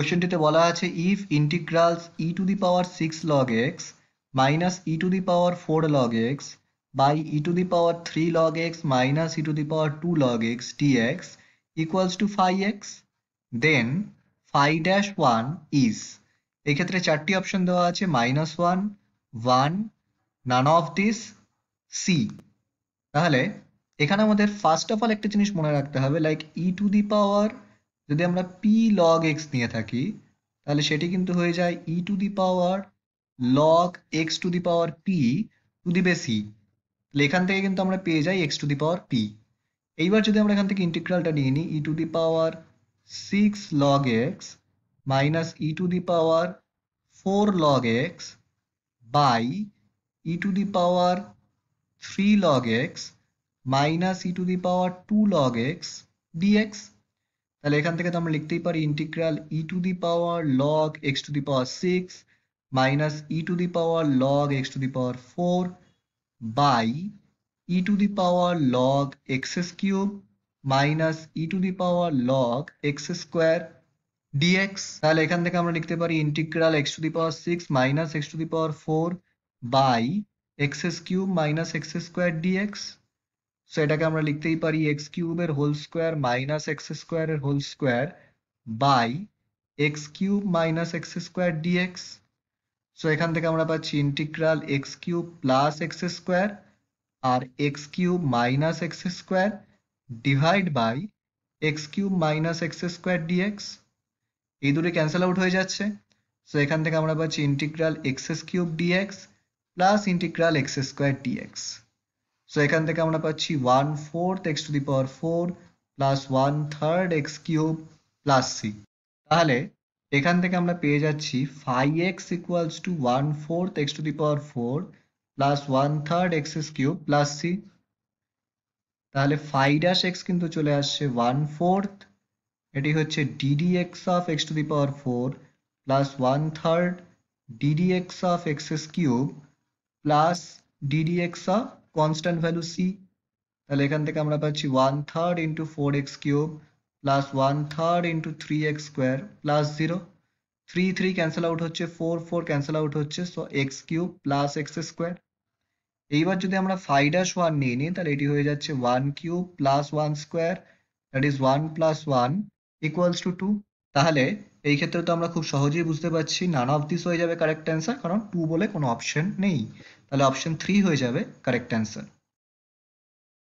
কোশ্চেনটিতে বলা আছে if integrals e to the power six log x minus e to the power four log x by e to the power three log x minus e to the power two log x d x equals to phi x then phi dash one is এক্ষেত্রে চারটি option দেওয়া আছে minus one one none of this C তাহলে এখানে আমাদের first of all একটা জিনিস মনে রাখতে হবে লাইক ই টু দি পাওয়ার যদি আমরা পি লগ এক্স নিয়ে থাকি তাহলে সেটি কিন্তু হয়ে যায় e to the power log x to the power p to the base এখান থেকে কিন্তু আমরা পেয়ে যাই x to the power p এইবার যদি আমরা এখান থেকে ইন্টিগ্রালটা নিয়ে নিই e to the power six log x minus e to the power four log x by e to the power three log x minus e to the power two log x dx তাহলে এখান থেকে আমরা লিখতে পারি integral e to the power log x to the power 6 - e to the power log x to the power 4 / e to the power log x cube - e to the power log x square dx তাহলে এখান থেকে আমরা লিখতে পারি integral x to the power 6 - x to the power 4 / x cube - x square dx so এটাকে আমরা লিখতেই পারি এক্স কিউবের হোল স্কোয়ার মাইনাস এক্স স্কোয়ারের whole square by x cube minus x square dx so এখান থেকে আমরা পাচ্ছি integral x cube plus x square আর x cube minus x square divide by x cube minus x square dx এই দুটি cancel out হয়ে যাচ্ছে so এখান থেকে আমরা পাচ্ছি integral x cube dx plus integral x square dx so এখান থেকে আমরা পাচ্ছি one fourth x to the power four plus one third x cube plus C তাহলে এখান থেকে আমরা পেয়ে যাচ্ছি phi x equals to one fourth x to the power four plus one third x s cube plus C তাহলে phi dash x কিন্তু চলে আসছে ওয়ান ফোর্থ এটি হচ্ছে d d x of x to the power four plus one third d d x of x s cube plus d d x of constant value c তাহলে এখান থেকে আমরা পাচ্ছি 1/3 * 4x³ + 1/3 * 3x² + 0 3 3 कैंसिल आउट হচ্ছে 4 4 कैंसिल আউট হচ্ছে so x³ + x² এইবার যদি আমরা সাইডাশ ওয়ান নিয়ে নেই তাহলে এটি হয়ে যাচ্ছে 1³ + 1² दैट इज 1 + 1 = 2 তাহলে এই ক্ষেত্রে তো আমরা খুব সহজেই বুঝতে পারছি নান অফ দিস হয়ে যাবে কারেক্ট অ্যান্সার কারণ টু বলে কোনো অপশন নেই তাহলে অপশন থ্রি হয়ে যাবে কারেক্ট অ্যান্সার